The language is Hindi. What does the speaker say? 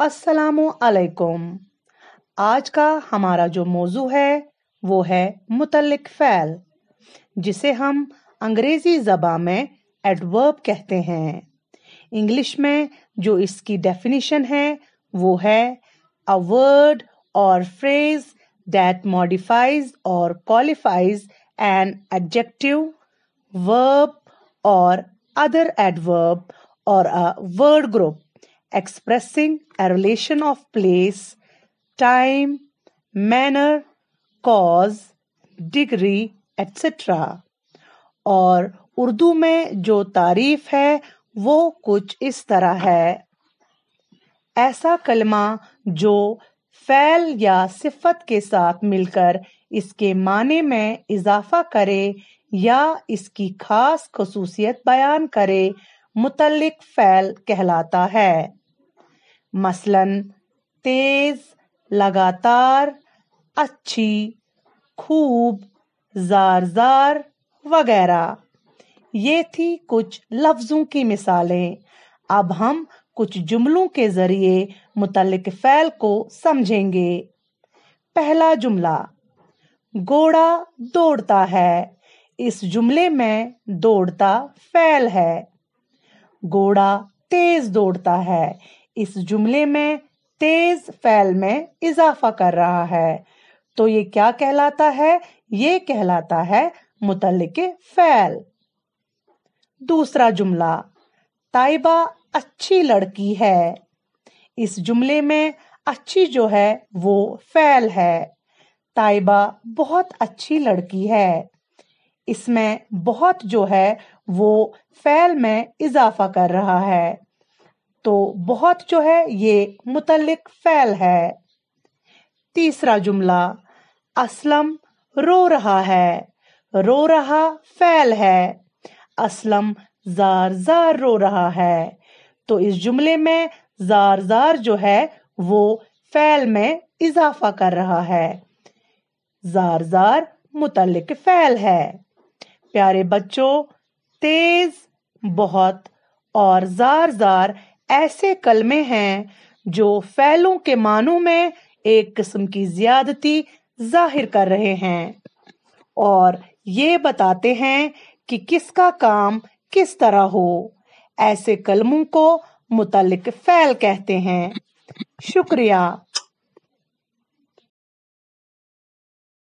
असलकुम आज का हमारा जो मौजू है वो है मुतलक फ़ैल जिसे हम अंग्रेज़ी ज़बा में एडवर्ब कहते हैं इंग्लिश में जो इसकी डेफिनेशन है वो है a word or phrase that modifies or qualifies an adjective verb or other adverb or a word group expressing a relation of place, time, manner, cause, degree, etc. और उर्दू में जो तारीफ है वो कुछ इस तरह है ऐसा कलमा जो फैल या सिफत के साथ मिलकर इसके माने में इजाफा करे या इसकी खास खसूसियत बयान करे मुतलिक फैल कहलाता है मसलन तेज लगातार अच्छी खूब ज़ार ज़ार वगैरह ये थी कुछ लफ्ज़ों की मिसालें अब हम कुछ जुमलों के ज़रिए मुतलक फ़ैल को समझेंगे पहला जुमला घोड़ा दौड़ता है इस जुमले में दौड़ता फ़ैल है घोड़ा तेज़ दौड़ता है इस जुमले में तेज फैल में इजाफा कर रहा है तो ये क्या कहलाता है ये कहलाता है के फैल दूसरा जुमला ताइबा अच्छी लड़की है इस जुमले में अच्छी जो है वो फैल है ताइबा बहुत अच्छी लड़की है इसमें बहुत जो है वो फैल में इजाफा कर रहा है तो बहुत जो है ये मुतल फैल है तीसरा जुमला असलम रो रहा है रो रहा फैल है असलम जार जार रो रहा है तो इस जुमले में जार जार जो है वो फैल में इजाफा कर रहा है जार जार मुतलक फैल है प्यारे बच्चों तेज बहुत और जार जार ऐसे कलमे हैं जो फ़ैलों के मानों में एक किस्म की ज्यादती जाहिर कर रहे हैं और ये बताते हैं कि किसका काम किस तरह हो ऐसे कलमों को मुतलिक फ़ैल कहते हैं शुक्रिया